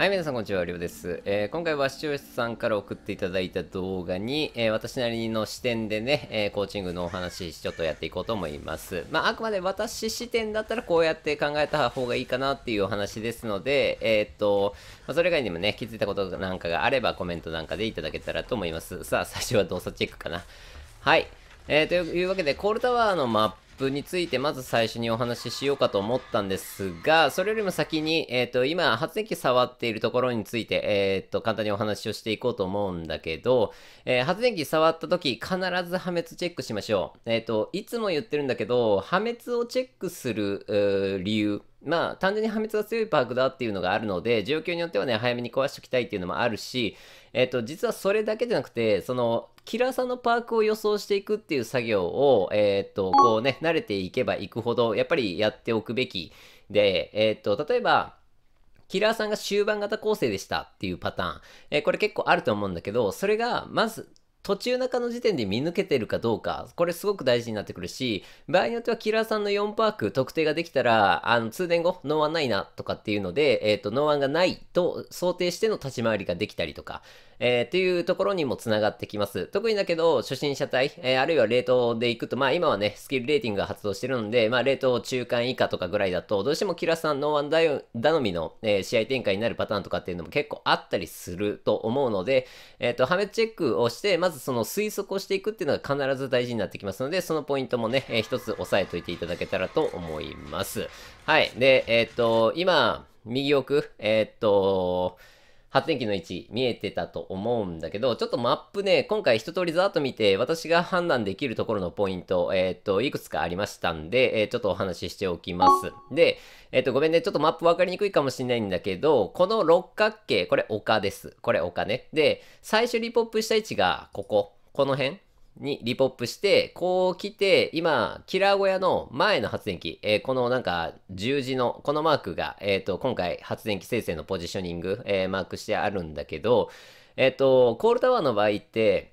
はい、皆さんこんにちは、りょうです、えー、今回は視聴者さんから送っていただいた動画に、えー、私なりの視点でね、えー、コーチングのお話、ちょっとやっていこうと思います。まあ、あくまで私視点だったらこうやって考えた方がいいかなっていうお話ですので、えっと、まあ、それ以外にもね、気づいたことなんかがあればコメントなんかでいただけたらと思います。さあ、最初は動作チェックかな。はい。えー、というわけで、コールタワーのマップについてまず最初にお話ししようかと思ったんですが、それよりも先に、えっ、ー、と、今、発電機触っているところについて、えっ、ー、と、簡単にお話をしていこうと思うんだけど、えー、発電機触った時、必ず破滅チェックしましょう。えっ、と、いつも言ってるんだけど、破滅をチェックする、理由まあ、単純に破滅が強いパークだっていうのがあるので、状況によってはね、早めに壊しておきたいっていうのもあるし、えっ、と、実はそれだけじゃなくて、その、キラーさんのパークを予想していくっていう作業を、えっ、と、こうね、慣れていけばいくほど、やっぱりやっておくべきで、えっ、と、例えば、キラーさんが終盤型構成でしたっていうパターン。えー、これ結構あると思うんだけど、それが、まず、途中中の時点で見抜けてるかどうか、これすごく大事になってくるし、場合によってはキラーさんの4パーク特定ができたら、あの、通電後、ノーワンないなとかっていうので、えっ、ー、と、ノーワンがないと想定しての立ち回りができたりとか、えー、というところにも繋がってきます。特にだけど、初心者体、えー、あるいは冷凍で行くと、まあ今はね、スキルレーティングが発動してるので、まあ冷凍中間以下とかぐらいだと、どうしてもキラさんノーワン頼みの、えー、試合展開になるパターンとかっていうのも結構あったりすると思うので、えっ、ー、と、破滅チェックをして、まずその推測をしていくっていうのが必ず大事になってきますので、そのポイントもね、えー、一つ押さえといていただけたらと思います。はい。で、えっ、ー、と、今、右奥、えっ、ー、と、発電機の位置見えてたと思うんだけど、ちょっとマップね、今回一通りざーっと見て、私が判断できるところのポイント、えっ、と、いくつかありましたんで、えー、ちょっとお話ししておきます。で、えっ、と、ごめんね、ちょっとマップ分かりにくいかもしれないんだけど、この六角形、これ丘です。これ丘ね。で、最初リポップした位置がここ、この辺にリポップして、こう来て、今、キラー小屋の前の発電機、えー、このなんか十字の、このマークが、えっ、ー、と、今回発電機生成のポジショニング、えー、マークしてあるんだけど、えっ、と、コールタワーの場合って、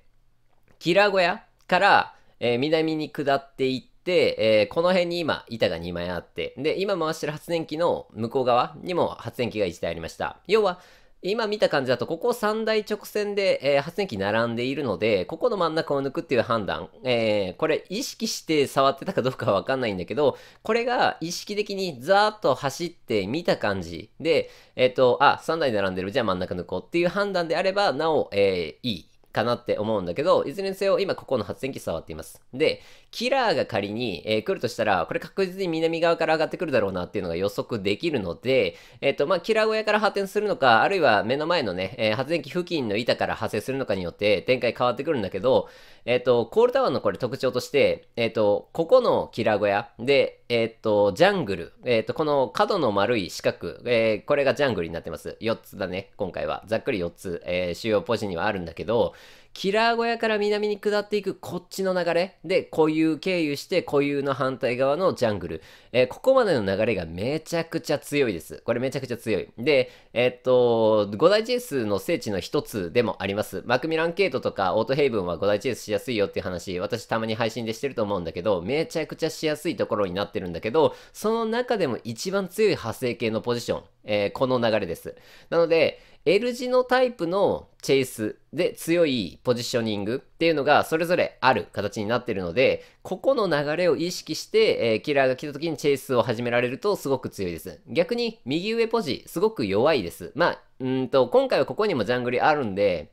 キラー小屋から、え南に下っていって、えこの辺に今、板が2枚あって、で、今回してる発電機の向こう側にも発電機が1台ありました。要は、今見た感じだと、ここ3台直線で、えー、発電機並んでいるので、ここの真ん中を抜くっていう判断、えー、これ意識して触ってたかどうかはわかんないんだけど、これが意識的にザーッと走って見た感じで、えっ、ー、と、あ、3台並んでる、じゃあ真ん中抜こうっていう判断であれば、なお、えー、いい。かなって思うんだけど、いずれにせよ今ここの発電機触っています。で、キラーが仮に、えー、来るとしたら、これ確実に南側から上がってくるだろうなっていうのが予測できるので、えっ、ー、と、まあ、キラー小屋から発展するのか、あるいは目の前のね、えー、発電機付近の板から発生するのかによって展開変わってくるんだけど、えっ、と、コールタワーのこれ特徴として、えっ、と、ここのキラー小屋で、えっ、と、ジャングル、えっ、と、この角の丸い四角、えこれがジャングルになってます。4つだね、今回は。ざっくり4つ、え主要ポジにはあるんだけど、キラー小屋から南に下っていくこっちの流れで固有経由して固有の反対側のジャングル、えー、ここまでの流れがめちゃくちゃ強いですこれめちゃくちゃ強いでえー、っと五大チェイスの聖地の一つでもありますマクミランケイトとかオートヘイブンは五大チェイスしやすいよっていう話私たまに配信でしてると思うんだけどめちゃくちゃしやすいところになってるんだけどその中でも一番強い派生系のポジション、えー、この流れですなので L 字のタイプのチェイスで強いポジショニングっていうのがそれぞれある形になってるので、ここの流れを意識して、えー、キラーが来た時にチェイスを始められるとすごく強いです。逆に右上ポジ、すごく弱いです。まあ、うんと、今回はここにもジャングリあるんで、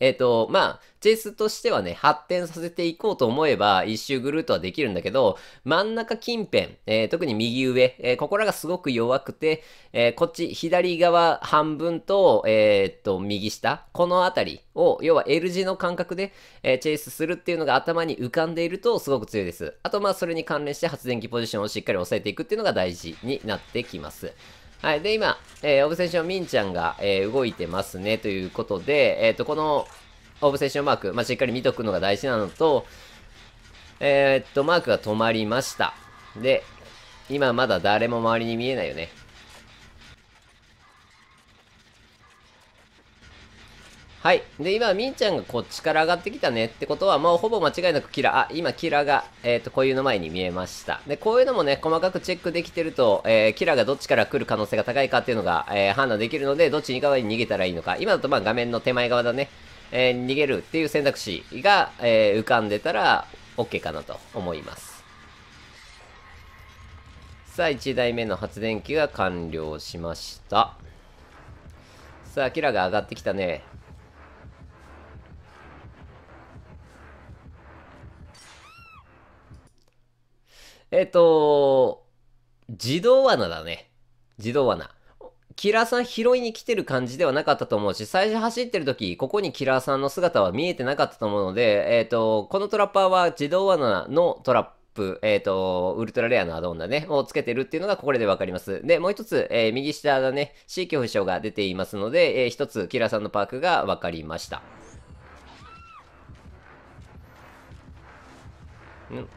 えっ、ー、と、まあ、チェスとしてはね、発展させていこうと思えば、一周ぐるっとはできるんだけど、真ん中近辺、えー、特に右上、えー、ここらがすごく弱くて、えこっち、左側半分と、えっと、右下、この辺りを、要は L 字の感覚で、えチェイスするっていうのが頭に浮かんでいると、すごく強いです。あと、まあ、それに関連して発電機ポジションをしっかり押さえていくっていうのが大事になってきます。はい。で、今、えー、オブセッションみんちゃんが、えー、動いてますね、ということで、えっ、ー、と、この、オブセッションマーク、まあ、しっかり見とくのが大事なのと、えっと、マークが止まりました。で、今まだ誰も周りに見えないよね。はい。で、今、みんちゃんがこっちから上がってきたねってことは、もうほぼ間違いなくキラ、あ、今、キラが、えっ、ー、と、こういうの前に見えました。で、こういうのもね、細かくチェックできてると、えー、キラがどっちから来る可能性が高いかっていうのが、えー、判断できるので、どっちに側に逃げたらいいのか。今だと、まあ、画面の手前側だね、えー、逃げるっていう選択肢が、えー、浮かんでたら、OK かなと思います。さあ、1台目の発電機が完了しました。さあ、キラが上がってきたね。えっ、ー、と、自動罠だね。自動罠。キラーさん拾いに来てる感じではなかったと思うし、最初走ってる時、ここにキラーさんの姿は見えてなかったと思うので、えっ、ー、と、このトラッパーは自動罠のトラップ。えっ、ー、と、ウルトラレアのアドオンだね、をつけてるっていうのがこれでわかります。で、もう一つ、えー、右下だね、C 恐怖症が出ていますので、えー、一つ、キラーさんのパークがわかりました。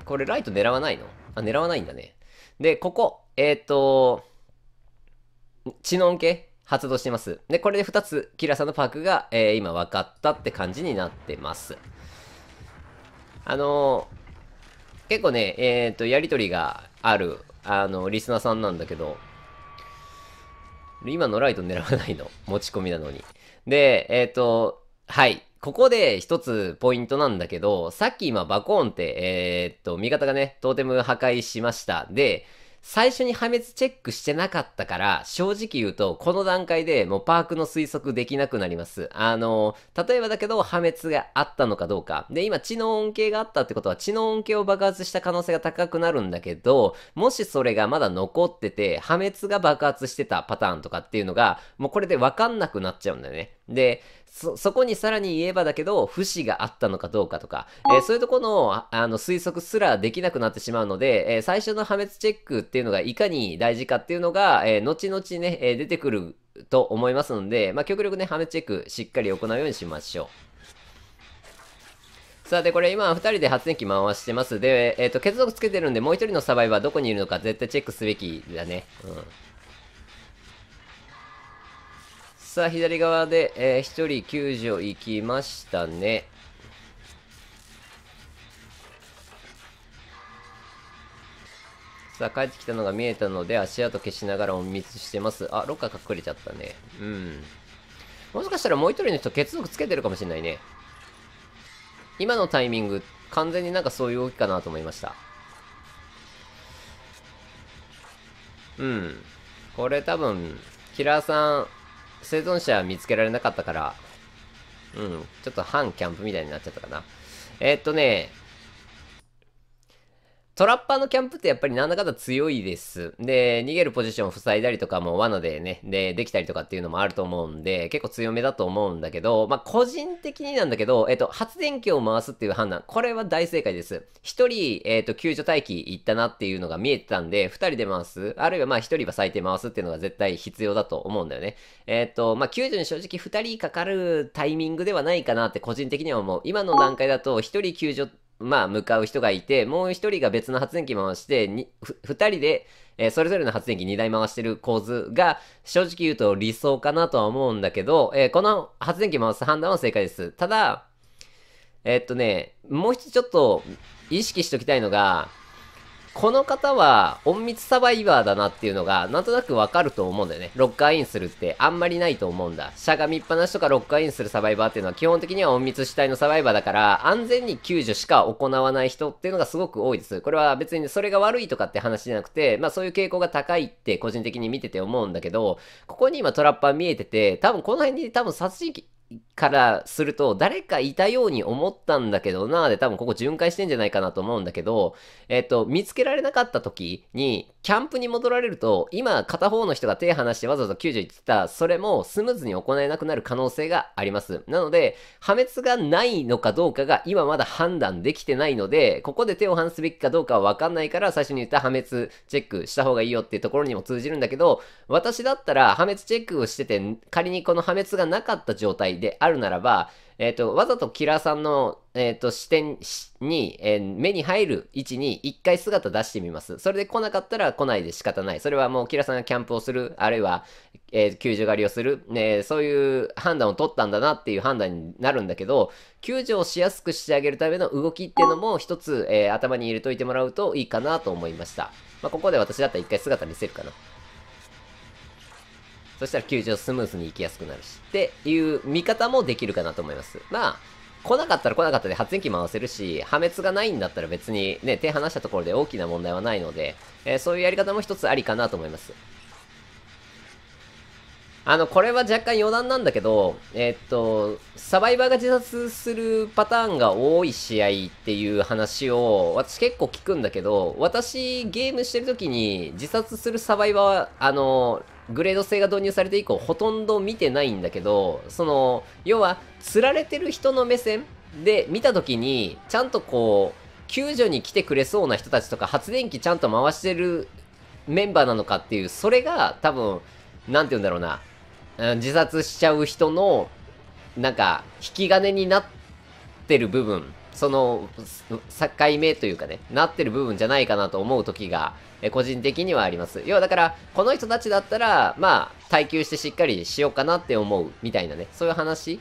これライト狙わないのあ、狙わないんだね。で、ここ、えっ、ー、と、知能系発動してます。で、これで2つ、キラさんのパークが、えー、今分かったって感じになってます。あのー、結構ね、えっ、と、やりとりがある、あの、リスナーさんなんだけど、今のライト狙わないの。持ち込みなのに。で、えっ、と、はい。ここで一つポイントなんだけど、さっき今バコーンって、えー、っと、味方がね、トーテム破壊しました。で、最初に破滅チェックしてなかったから、正直言うと、この段階でもうパークの推測できなくなります。あの、例えばだけど、破滅があったのかどうか。で、今、知能恩恵があったってことは、知能恩恵を爆発した可能性が高くなるんだけど、もしそれがまだ残ってて、破滅が爆発してたパターンとかっていうのが、もうこれでわかんなくなっちゃうんだよね。で、そ、そこにさらに言えばだけど、不死があったのかどうかとか、えー、そういうとこの、あの、推測すらできなくなってしまうので、えー、最初の破滅チェックっていうのがいかに大事かっていうのが、えー、後々ね、え出てくると思いますので、まあ、極力ね、破滅チェックしっかり行うようにしましょう。さあ、で、これ今2人で発電機回してます。で、えっ、ー、と、結束つけてるんで、もう1人のサバイバーどこにいるのか絶対チェックすべきだね。うん。さあ、左側で、えー、1人救助行きましたね。さあ、帰ってきたのが見えたので、足跡消しながら隠密してます。あ、ロッカー隠れちゃったね。うん。もしかしたらもう一人の人、血族つけてるかもしれないね。今のタイミング、完全になんかそういう動きかなと思いました。うん。これ多分、キラーさん、生存者は見つけられなかったから、うん、ちょっと反キャンプみたいになっちゃったかな。えー、っとね、トラッパーのキャンプってやっぱりなんだかんだ強いです。で、逃げるポジションを塞いだりとかも罠でね、で、できたりとかっていうのもあると思うんで、結構強めだと思うんだけど、まあ、個人的になんだけど、えっと、発電機を回すっていう判断、これは大正解です。一人、えっと、救助待機行ったなっていうのが見えてたんで、二人で回す、あるいはま一人は最低回すっていうのが絶対必要だと思うんだよね。えっと、まあ、救助に正直二人かかるタイミングではないかなって個人的には思う。今の段階だと一人救助まあ、向かう人がいて、もう1人が別の発電機回して、2人で、えー、それぞれの発電機2台回してる構図が、正直言うと理想かなとは思うんだけど、えー、この発電機回す判断は正解です。ただ、えー、っとね、もう一つちょっと意識しときたいのが、この方は隠密サバイバーだなっていうのがなんとなくわかると思うんだよね。ロッカーインするってあんまりないと思うんだ。しゃがみっぱなしとかロッカーインするサバイバーっていうのは基本的には隠密主体のサバイバーだから安全に救助しか行わない人っていうのがすごく多いです。これは別にそれが悪いとかって話じゃなくて、まあそういう傾向が高いって個人的に見てて思うんだけど、ここに今トラッパー見えてて、多分この辺に多分殺人鬼、からすると、誰かいたように思ったんだけどなで多分ここ巡回してんじゃないかなと思うんだけど、えっ、と、見つけられなかった時に、キャンプに戻られると、今片方の人が手離してわざわざ救助行ってた、それもスムーズに行えなくなる可能性があります。なので、破滅がないのかどうかが今まだ判断できてないので、ここで手を離すべきかどうかはわかんないから、最初に言った破滅チェックした方がいいよっていうところにも通じるんだけど、私だったら破滅チェックをしてて、仮にこの破滅がなかった状態でであるならば、えっ、ー、と、わざとキラーさんの、えっ、ー、と、視点に、えー、目に入る位置に一回姿出してみます。それで来なかったら来ないで仕方ない。それはもうキラーさんがキャンプをする、あるいは、えー、救助狩りをする、ね、そういう判断を取ったんだなっていう判断になるんだけど、救助をしやすくしてあげるための動きっていうのも一つ、え頭に入れといてもらうといいかなと思いました。まあ、ここで私だったら一回姿見せるかな。そしたら球場スムーズに行きやすくなるし、っていう見方もできるかなと思います。まあ、来なかったら来なかったで発電機回せるし、破滅がないんだったら別にね、手離したところで大きな問題はないので、えー、そういうやり方も一つありかなと思います。あの、これは若干余談なんだけど、えー、っと、サバイバーが自殺するパターンが多い試合っていう話を、私結構聞くんだけど、私ゲームしてる時に自殺するサバイバーは、あの、グレード制が導入されて以降ほとんど見てないんだけどその要は釣られてる人の目線で見た時にちゃんとこう救助に来てくれそうな人たちとか発電機ちゃんと回してるメンバーなのかっていうそれが多分何て言うんだろうな自殺しちゃう人のなんか引き金になってる部分その、境目というかね、なってる部分じゃないかなと思う時が、え個人的にはあります。要はだから、この人たちだったら、まあ、耐久してしっかりしようかなって思う、みたいなね、そういう話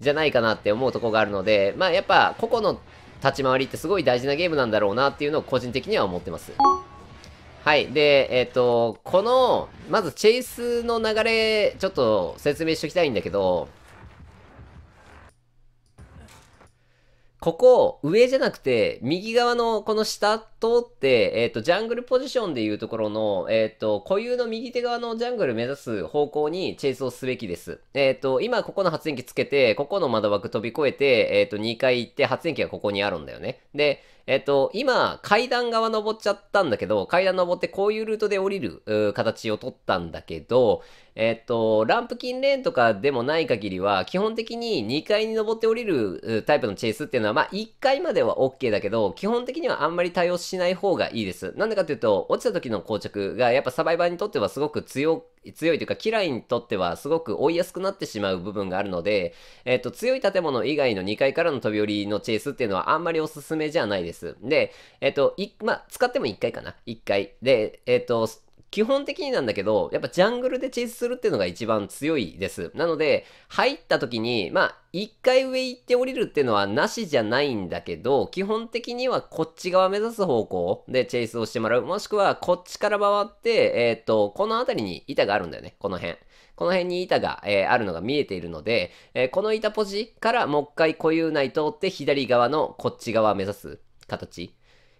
じゃないかなって思うとこがあるので、まあ、やっぱ、個々の立ち回りってすごい大事なゲームなんだろうなっていうのを個人的には思ってます。はい。で、えっ、ー、と、この、まずチェイスの流れ、ちょっと説明しておきたいんだけど、ここ、上じゃなくて、右側のこの下通って、えっ、ー、と、ジャングルポジションでいうところの、えっ、ー、と、固有の右手側のジャングル目指す方向にチェイスをすべきです。えっ、ー、と、今ここの発電機つけて、ここの窓枠飛び越えて、えっ、と、2回行って発電機がここにあるんだよね。で、えっと、今、階段側登っちゃったんだけど、階段登ってこういうルートで降りる形を取ったんだけど、えっと、ランプキンレーンとかでもない限りは、基本的に2階に登って降りるタイプのチェイスっていうのは、まあ、1階までは OK だけど、基本的にはあんまり対応しない方がいいです。なんでかっていうと、落ちた時の硬着がやっぱサバイバーにとってはすごく強強いというか嫌いにとってはすごく追いやすくなってしまう部分があるので、えっ、ー、と、強い建物以外の2階からの飛び降りのチェイスっていうのはあんまりおすすめじゃないです。で、えっ、ー、と、い、まあ、使っても1階かな。1階。で、えっ、ー、と、基本的になんだけど、やっぱジャングルでチェイスするっていうのが一番強いです。なので、入った時に、まあ、一回上行って降りるっていうのはなしじゃないんだけど、基本的にはこっち側目指す方向でチェイスをしてもらう。もしくは、こっちから回って、えっ、と、この辺りに板があるんだよね。この辺。この辺に板が、えー、あるのが見えているので、えー、この板ポジからもう一回固有内通って左側のこっち側目指す形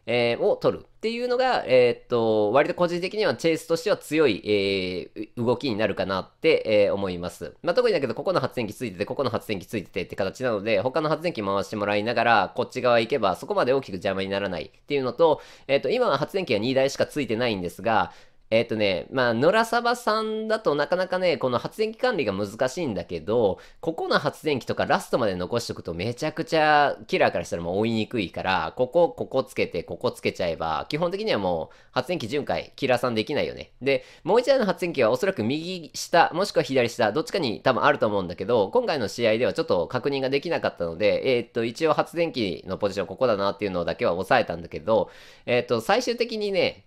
えー、を取るっていうのが、えー、っと、割と個人的にはチェイスとしては強い、えー、動きになるかなって、え思います。まあ、特にだけど、ここの発電機ついてて、ここの発電機ついててって形なので、他の発電機回してもらいながら、こっち側行けばそこまで大きく邪魔にならないっていうのと、えっと、今は発電機が2台しかついてないんですが、えっ、ー、とね、まあ、野良サバさんだとなかなかね、この発電機管理が難しいんだけど、ここの発電機とかラストまで残しとくとめちゃくちゃキラーからしたらもう追いにくいから、ここ、ここつけて、ここつけちゃえば、基本的にはもう発電機巡回、キラーさんできないよね。で、もう一台の発電機はおそらく右下、もしくは左下、どっちかに多分あると思うんだけど、今回の試合ではちょっと確認ができなかったので、えっ、ー、と、一応発電機のポジションここだなっていうのだけは抑えたんだけど、えっ、ー、と、最終的にね、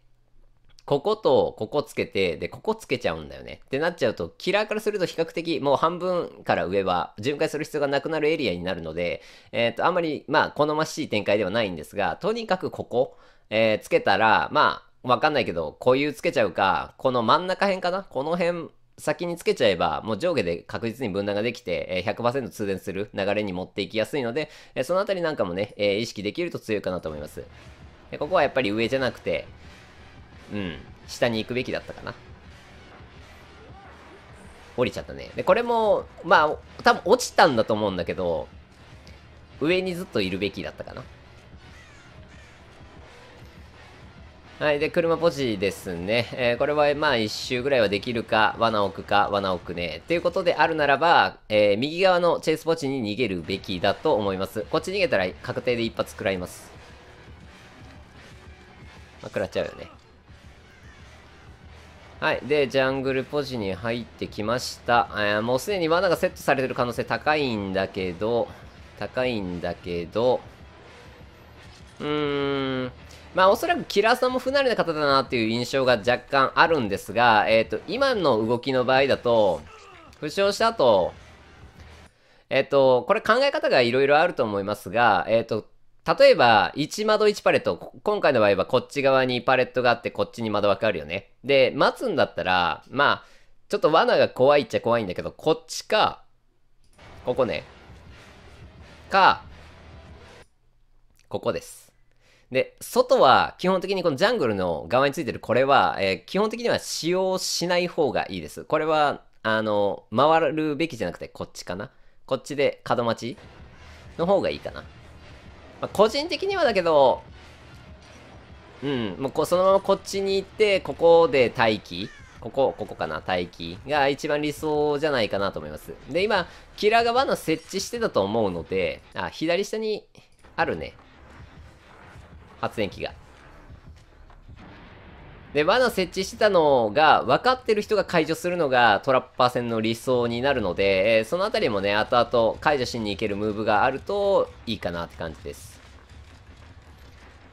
こことここつけて、で、ここつけちゃうんだよね。ってなっちゃうと、キラーからすると比較的もう半分から上は巡回する必要がなくなるエリアになるので、えっ、ー、と、あんまり、まあ、好ましい展開ではないんですが、とにかくここ、えー、つけたら、まあ、わかんないけど、固有つけちゃうか、この真ん中辺かなこの辺先につけちゃえば、もう上下で確実に分断ができて、100%通電する流れに持っていきやすいので、そのあたりなんかもね、意識できると強いかなと思います。ここはやっぱり上じゃなくて、うん下に行くべきだったかな降りちゃったねでこれもまあ多分落ちたんだと思うんだけど上にずっといるべきだったかなはいで車ポジですね、えー、これはまあ1周ぐらいはできるか罠置くか罠置くねということであるならば、えー、右側のチェイスポジに逃げるべきだと思いますこっち逃げたら確定で一発食らいますまあ、食らっちゃうよねはい。で、ジャングルポジに入ってきました。えもうすでに罠がセットされてる可能性高いんだけど、高いんだけど、うーん。まあ、おそらくキラーさんも不慣れな方だなっていう印象が若干あるんですが、えっ、ー、と、今の動きの場合だと、負傷した後、えっ、ー、と、これ考え方がいろいろあると思いますが、えっ、ー、と、例えば、1窓1パレット、今回の場合はこっち側にパレットがあって、こっちに窓枠あるよね。で、待つんだったら、まあ、ちょっと罠が怖いっちゃ怖いんだけど、こっちか、ここね。か、ここです。で、外は基本的にこのジャングルの側についてるこれは、えー、基本的には使用しない方がいいです。これは、あの、回るべきじゃなくてこっちかな。こっちで角待ちの方がいいかな。まあ、個人的にはだけど、うん、もうこそのままこっちに行って、ここで待機。ここ、ここかな、待機が一番理想じゃないかなと思います。で、今、キラーが罠設置してたと思うので、あ、左下にあるね。発電機が。で、罠設置してたのが、分かってる人が解除するのがトラッパー戦の理想になるので、えー、そのあたりもね、後々解除しに行けるムーブがあるといいかなって感じです。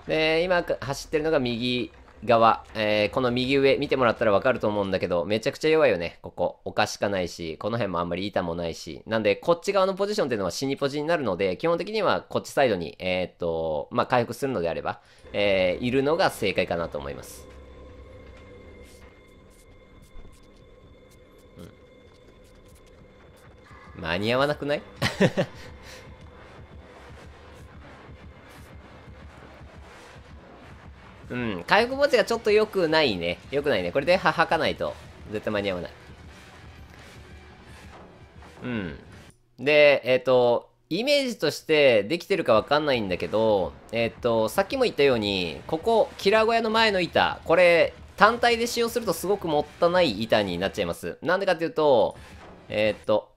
で、今走ってるのが右側、えー、この右上見てもらったら分かると思うんだけど、めちゃくちゃ弱いよね、ここ。丘しかないし、この辺もあんまり板もないし。なんで、こっち側のポジションっていうのは死にポジになるので、基本的にはこっちサイドに、えー、っと、まあ、回復するのであれば、えー、いるのが正解かなと思います。間に合わなくない うん、回復墓地がちょっと良くないね。良くないね。これではかないと、絶対間に合わない。うん。で、えっ、ー、と、イメージとしてできてるかわかんないんだけど、えっ、ー、と、さっきも言ったように、ここ、キラ小屋の前の板、これ、単体で使用するとすごくもったない板になっちゃいます。なんでかっていうと、えっ、ー、と、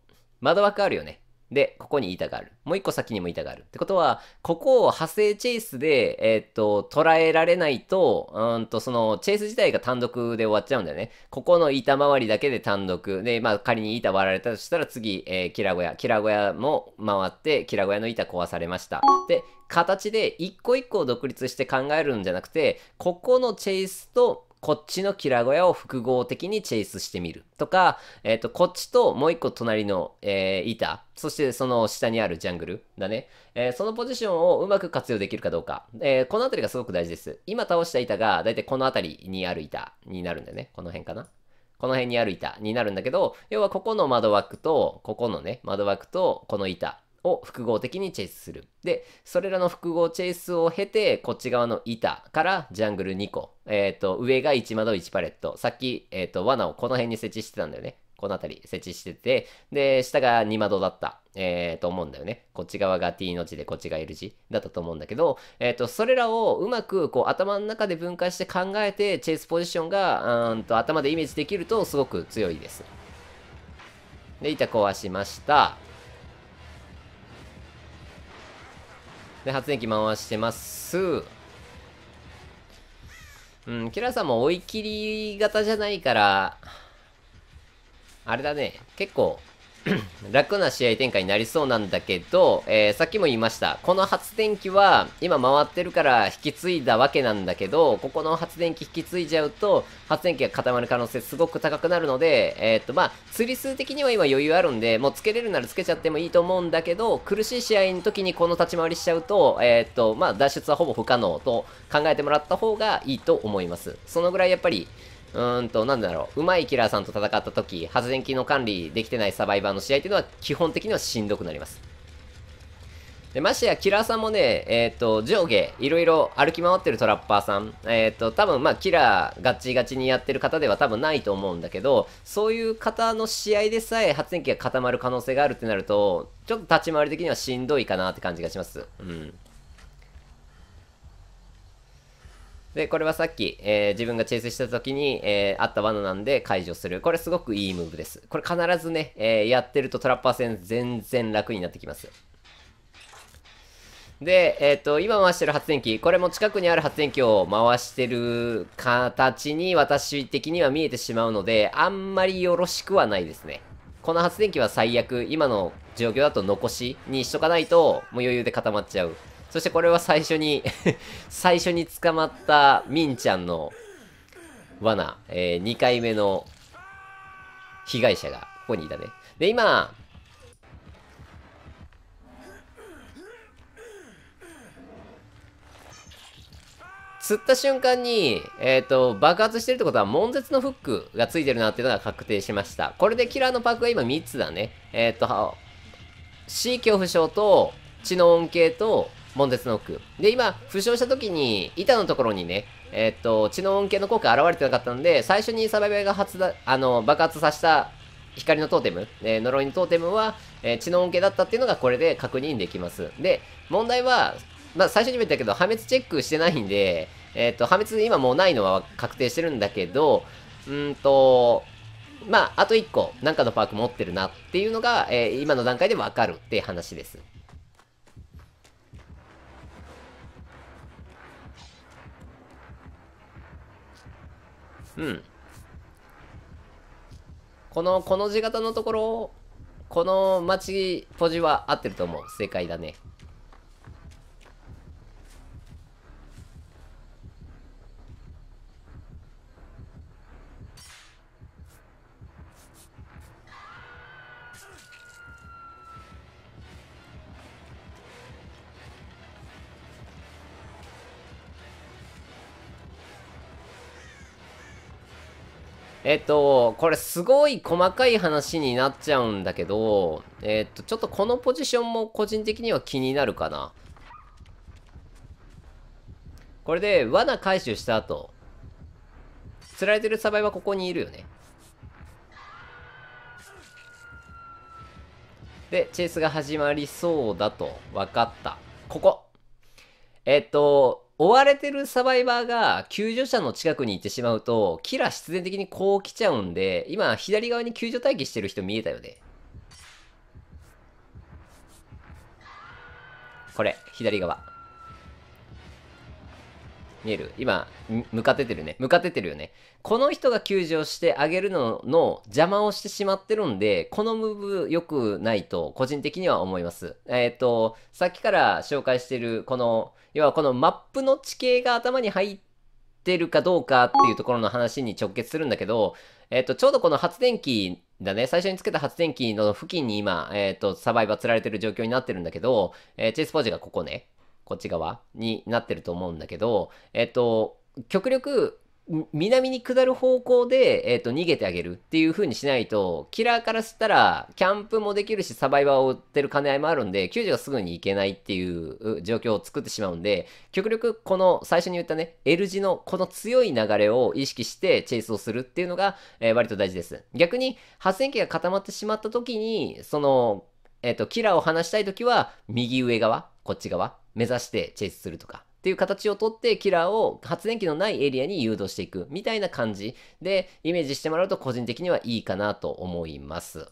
窓枠あるよね。で、ここに板がある。もう一個先にも板がある。ってことは、ここを派生チェイスで、えー、っと、捉えられないと、うんと、その、チェイス自体が単独で終わっちゃうんだよね。ここの板周りだけで単独。で、まあ、仮に板割られたとしたら、次、えー、キラ小屋。キラ小屋も回って、キラ小屋の板壊されました。で、形で一個一個を独立して考えるんじゃなくて、ここのチェイスと、こっちのキラ小屋を複合的にチェイスしてみるとか、えっ、ー、と、こっちともう一個隣の、えー、板、そしてその下にあるジャングルだね。えー、そのポジションをうまく活用できるかどうか。えー、この辺りがすごく大事です。今倒した板が、だいたいこの辺りにある板になるんだよね。この辺かな。この辺にある板になるんだけど、要はここの窓枠と、ここのね、窓枠と、この板を複合的にチェイスする。で、それらの複合チェイスを経て、こっち側の板からジャングル2個。えっ、ー、と、上が1窓1パレット。さっき、えっ、ー、と、罠をこの辺に設置してたんだよね。この辺り設置してて、で、下が2窓だった、えー、と思うんだよね。こっち側が T の字で、こっちが L 字だったと思うんだけど、えっ、ー、と、それらをうまく、こう、頭の中で分解して考えて、チェイスポジションが、うんと、頭でイメージできると、すごく強いです。で、板壊しました。で、発電機回してます。うん、キラさんも追い切り型じゃないから、あれだね、結構、楽な試合展開になりそうなんだけど、えー、さっきも言いました。この発電機は今回ってるから引き継いだわけなんだけど、ここの発電機引き継いじゃうと、発電機が固まる可能性すごく高くなるので、えー、っと、まあ、釣り数的には今余裕あるんで、もうつけれるならつけちゃってもいいと思うんだけど、苦しい試合の時にこの立ち回りしちゃうと、えー、っと、まあ、脱出はほぼ不可能と考えてもらった方がいいと思います。そのぐらいやっぱり、うーんと、なんだろう。うまいキラーさんと戦った時、発電機の管理できてないサバイバーの試合っていうのは基本的にはしんどくなります。で、ましてや、キラーさんもね、えっ、ー、と、上下、いろいろ歩き回ってるトラッパーさん、えっ、ー、と、多分、まあ、キラーガチガチにやってる方では多分ないと思うんだけど、そういう方の試合でさえ発電機が固まる可能性があるってなると、ちょっと立ち回り的にはしんどいかなって感じがします。うん。で、これはさっき、えー、自分がチェイスした時に、えー、あった罠なんで解除する。これすごくいいムーブです。これ必ずね、えー、やってるとトラッパー戦全然楽になってきます。で、えっ、ー、と、今回してる発電機、これも近くにある発電機を回してる形に私的には見えてしまうので、あんまりよろしくはないですね。この発電機は最悪、今の状況だと残しにしとかないと、もう余裕で固まっちゃう。そしてこれは最初に 最初に捕まったみんちゃんの罠、えー、2回目の被害者がここにいたね。で、今、釣った瞬間に、えっ、ー、と、爆発してるってことは、悶絶のフックがついてるなっていうのが確定しました。これでキラーのパークが今3つだね。えっ、ー、と、死恐怖症と、血の恩恵と、悶絶の奥。で、今、負傷した時に、板のところにね、えー、っと、血の恩恵の効果現れてなかったんで、最初にサバイバーが発だ、あの、爆発させた光のトーテム、えー、呪いのトーテムは、えー、血の恩恵だったっていうのがこれで確認できます。で、問題は、まあ、最初にも言ったけど、破滅チェックしてないんで、えー、っと、破滅今もうないのは確定してるんだけど、うんと、まあ、あと1個、なんかのパーク持ってるなっていうのが、えー、今の段階でわかるって話です。うんこのこの字型のところこの待ちポジは合ってると思う正解だねえっと、これすごい細かい話になっちゃうんだけど、えっと、ちょっとこのポジションも個人的には気になるかな。これで罠回収した後、釣られてるサバイはここにいるよね。で、チェイスが始まりそうだと分かった。ここえっと、追われてるサバイバーが救助者の近くに行ってしまうと、キラ必然的にこう来ちゃうんで、今左側に救助待機してる人見えたよね。これ、左側。見える今、向かっててるね。向かっててるよね。この人が救助をしてあげるのの邪魔をしてしまってるんで、このムーブ良くないと個人的には思います。えっ、ー、と、さっきから紹介してる、この、要はこのマップの地形が頭に入ってるかどうかっていうところの話に直結するんだけど、えっ、ー、と、ちょうどこの発電機だね。最初につけた発電機の付近に今、えっ、ー、と、サバイバー釣られてる状況になってるんだけど、えー、チェイスポージがここね。こっち側になってると思うんだけど、えっと、極力、南に下る方向で、えっ、ー、と、逃げてあげるっていう風にしないと、キラーからしたら、キャンプもできるし、サバイバーを売ってる兼ね合いもあるんで、救助がすぐに行けないっていう状況を作ってしまうんで、極力、この最初に言ったね、L 字のこの強い流れを意識してチェイスをするっていうのが、えー、割と大事です。逆に、発電機が固まってしまった時に、その、えっ、ー、と、キラーを離したい時は、右上側こっち側目指してチェイスするとかっていう形をとってキラーを発電機のないエリアに誘導していくみたいな感じでイメージしてもらうと個人的にはいいかなと思います。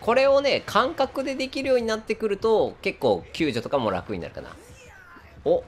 これをね感覚でできるようになってくると結構救助とかも楽になるかなお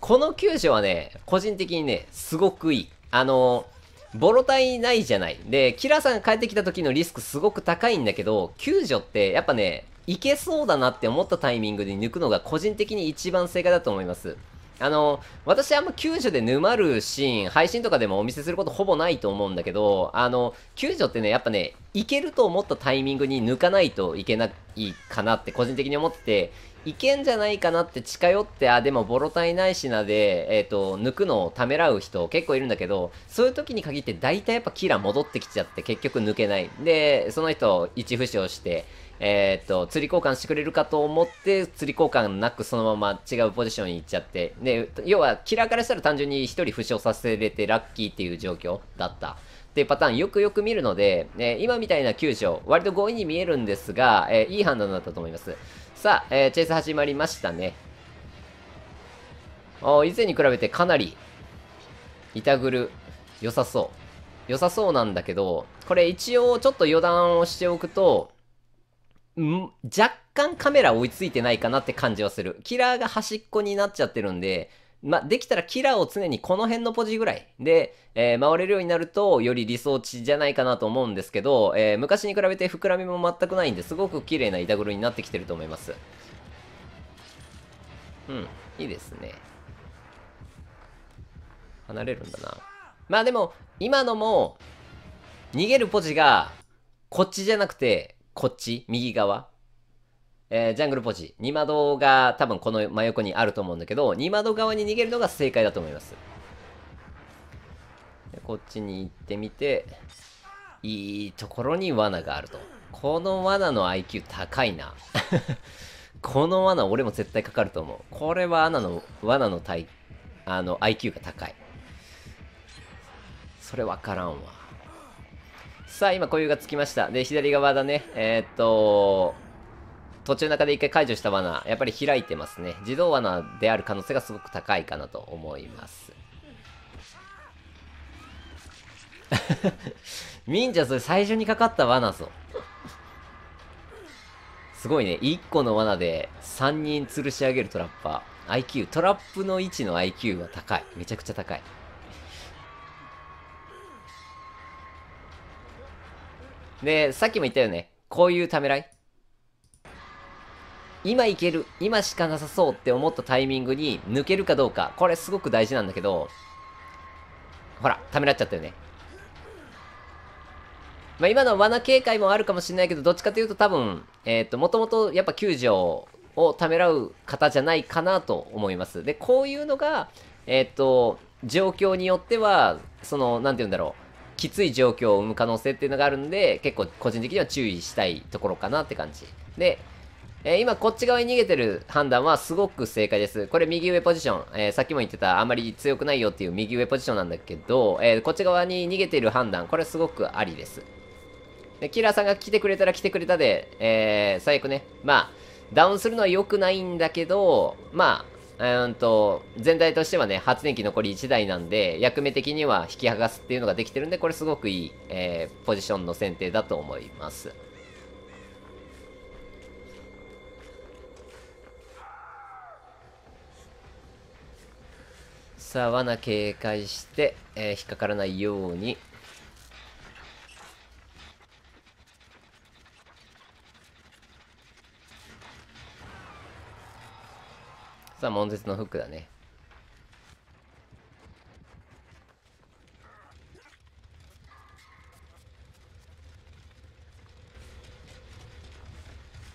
この救助はね個人的にねすごくいいあのーボロ対ないじゃない。で、キラさんが帰ってきた時のリスクすごく高いんだけど、救助ってやっぱね、いけそうだなって思ったタイミングで抜くのが個人的に一番正解だと思います。あの、私あんま救助で沼るシーン、配信とかでもお見せすることほぼないと思うんだけど、あの、救助ってね、やっぱね、いけると思ったタイミングに抜かないといけないかなって個人的に思ってて、いけんじゃないかなって近寄って、あ、でもボロタイないしなで、えっ、ー、と、抜くのをためらう人結構いるんだけど、そういう時に限って大体やっぱキラ戻ってきちゃって結局抜けない。で、その人一負傷して、えっ、ー、と、釣り交換してくれるかと思って、釣り交換なくそのまま違うポジションに行っちゃって、で、要は、キラーからしたら単純に一人負傷させれてラッキーっていう状況だった。っていうパターンよくよく見るので、えー、今みたいな救助、割と強引に見えるんですが、えー、いい判断だったと思います。さあ、えー、チェイス始まりましたね。あ以前に比べてかなり、板ぐる、良さそう。良さそうなんだけど、これ一応ちょっと余談をしておくと、ん若干カメラ追いついてないかなって感じはする。キラーが端っこになっちゃってるんで、ま、できたらキラーを常にこの辺のポジぐらいで、えー、回れるようになると、より理想値じゃないかなと思うんですけど、えー、昔に比べて膨らみも全くないんで、すごく綺麗な板黒になってきてると思います。うん、いいですね。離れるんだな。まあでも、今のも、逃げるポジが、こっちじゃなくて、こっち、右側えー、ジャングルポジ、二窓が多分この真横にあると思うんだけど、二窓側に逃げるのが正解だと思います。こっちに行ってみて、いいところに罠があると。この罠の IQ 高いな。この罠俺も絶対かかると思う。これは罠の、罠の体、あの IQ が高い。それわからんわ。さあ、今、小有がつきました。で、左側だね。えー、っと、途中中で一回解除した罠、やっぱり開いてますね。自動罠である可能性がすごく高いかなと思います。忍 者それ最初にかかった罠ぞ。すごいね。1個の罠で3人吊るし上げるトラッパー。IQ。トラップの位置の IQ は高い。めちゃくちゃ高い。で、さっきも言ったよね。こういうためらい今いける、今しかなさそうって思ったタイミングに抜けるかどうか、これすごく大事なんだけど、ほら、ためらっちゃったよね。まあ、今の罠警戒もあるかもしれないけど、どっちかというと多分、えっ、ー、と、もともとやっぱ救助をためらう方じゃないかなと思います。で、こういうのが、えっ、ー、と、状況によっては、その、なんて言うんだろう、きつい状況を生む可能性っていうのがあるんで、結構個人的には注意したいところかなって感じ。で、えー、今こっち側に逃げてる判断はすごく正解です。これ右上ポジション、えー、さっきも言ってたあんまり強くないよっていう右上ポジションなんだけど、えー、こっち側に逃げてる判断、これすごくありです。で、キラーさんが来てくれたら来てくれたで、えー、最悪ね。まあ、ダウンするのは良くないんだけど、まあ、うんと、全体としてはね、発電機残り1台なんで、役目的には引き剥がすっていうのができてるんで、これすごくいい、えー、ポジションの選定だと思います。さあ罠警戒して、えー、引っかからないようにさあ悶絶のフックだね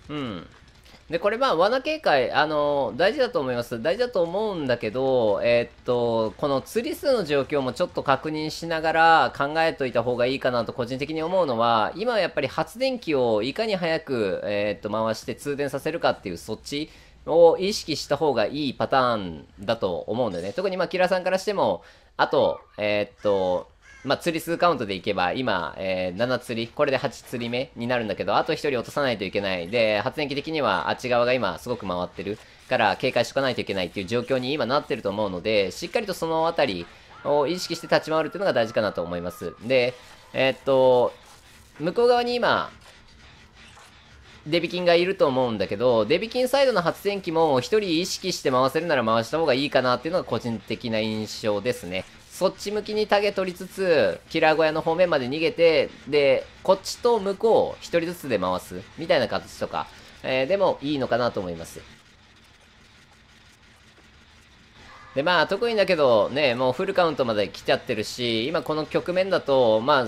うんで、これまあ、罠警戒、あのー、大事だと思います。大事だと思うんだけど、えー、っと、この釣り数の状況もちょっと確認しながら考えといた方がいいかなと個人的に思うのは、今はやっぱり発電機をいかに早く、えー、っと、回して通電させるかっていうそっちを意識した方がいいパターンだと思うんだよね。特にまあ、キラさんからしても、あと、えっと、まあ、釣り数カウントでいけば、今、えー、7釣り、これで8釣り目になるんだけど、あと1人落とさないといけない。で、発電機的にはあっち側が今すごく回ってるから警戒しとかないといけないっていう状況に今なってると思うので、しっかりとそのあたりを意識して立ち回るっていうのが大事かなと思います。で、えー、っと、向こう側に今、デビキンがいると思うんだけど、デビキンサイドの発電機も1人意識して回せるなら回した方がいいかなっていうのが個人的な印象ですね。そっち向きにタゲ取りつつ、キラー小屋の方面まで逃げて、で、こっちと向こうを一人ずつで回す、みたいな形とか、えー、でもいいのかなと思います。で、まあ、得意だけど、ね、もうフルカウントまで来ちゃってるし、今この局面だと、まあ、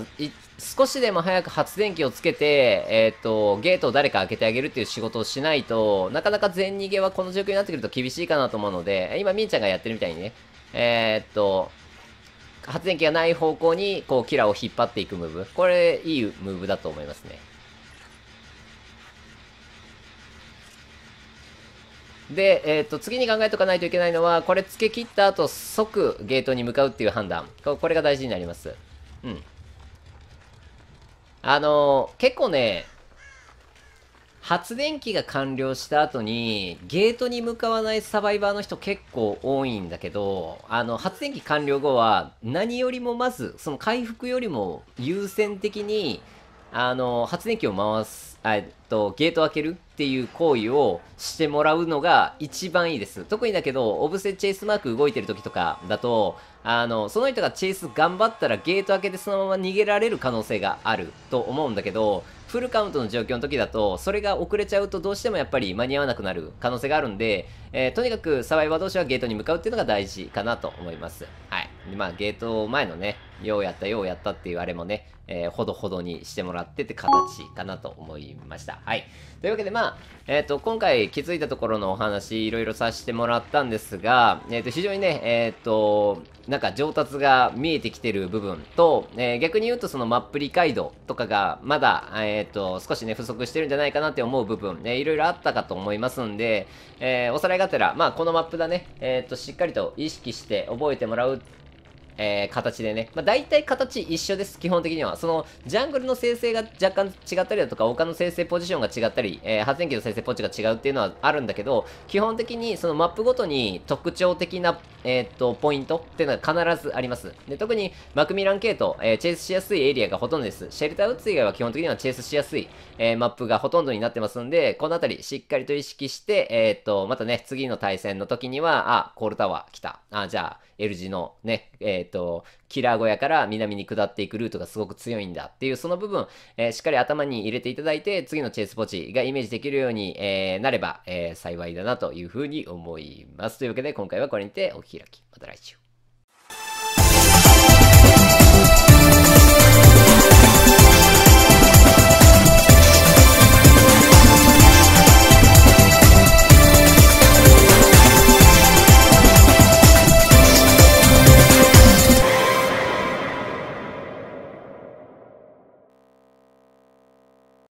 少しでも早く発電機をつけて、えっ、ー、と、ゲートを誰か開けてあげるっていう仕事をしないと、なかなか全逃げはこの状況になってくると厳しいかなと思うので、今、みーちゃんがやってるみたいにね、えっ、ー、と、発電機がない方向に、こう、キラーを引っ張っていくムーブ。これ、いいムーブだと思いますね。で、えっ、ー、と、次に考えとかないといけないのは、これ付け切った後、即ゲートに向かうっていう判断。これが大事になります。うん。あのー、結構ね、発電機が完了した後に、ゲートに向かわないサバイバーの人結構多いんだけど、あの、発電機完了後は、何よりもまず、その回復よりも優先的に、あの発電機を回すえっとゲートを開けるっていう行為をしてもらうのが一番いいです特にだけどオブセチェイスマーク動いてる時とかだとあのその人がチェイス頑張ったらゲート開けてそのまま逃げられる可能性があると思うんだけどフルカウントの状況の時だと、それが遅れちゃうとどうしてもやっぱり間に合わなくなる可能性があるんで、えー、とにかくサバイバー同士はゲートに向かうっていうのが大事かなと思います。はい。まあ、ゲート前のね、ようやった、ようやったっていうあれもね、えー、ほどほどにしてもらってって形かなと思いました。はい。というわけで、まあ、えっ、ー、と、今回気づいたところのお話、いろいろさせてもらったんですが、えっ、ー、と、非常にね、えっ、と、なんか上達が見えてきてる部分と、え逆に言うとそのマップ理解度とかが、まだ、えっ、と、少しね、不足してるんじゃないかなって思う部分、ね、いろいろあったかと思いますんで、えおさらいがてら、まあ、このマップだね、えっ、と、しっかりと意識して覚えてもらうえー、形でね。まあ、大体形一緒です、基本的には。その、ジャングルの生成が若干違ったりだとか、丘の生成ポジションが違ったり、えー、発電機の生成ポジが違うっていうのはあるんだけど、基本的にそのマップごとに特徴的な、えー、っと、ポイントっていうのは必ずあります。で、特にマクミラン系統、えー、チェイスしやすいエリアがほとんどです。シェルター打つ以外は基本的にはチェイスしやすい、えマップがほとんどになってますんで、このあたりしっかりと意識して、えっと、またね、次の対戦の時には、あ、コールタワー来た。あ、じゃあ、L 字のね、えっ、ー、と、キラー小屋から南に下っていくルートがすごく強いんだっていう、その部分、えー、しっかり頭に入れていただいて、次のチェイスポチがイメージできるように、えー、なれば、え幸いだなというふうに思います。というわけで、今回はこれにてお開き。また来週。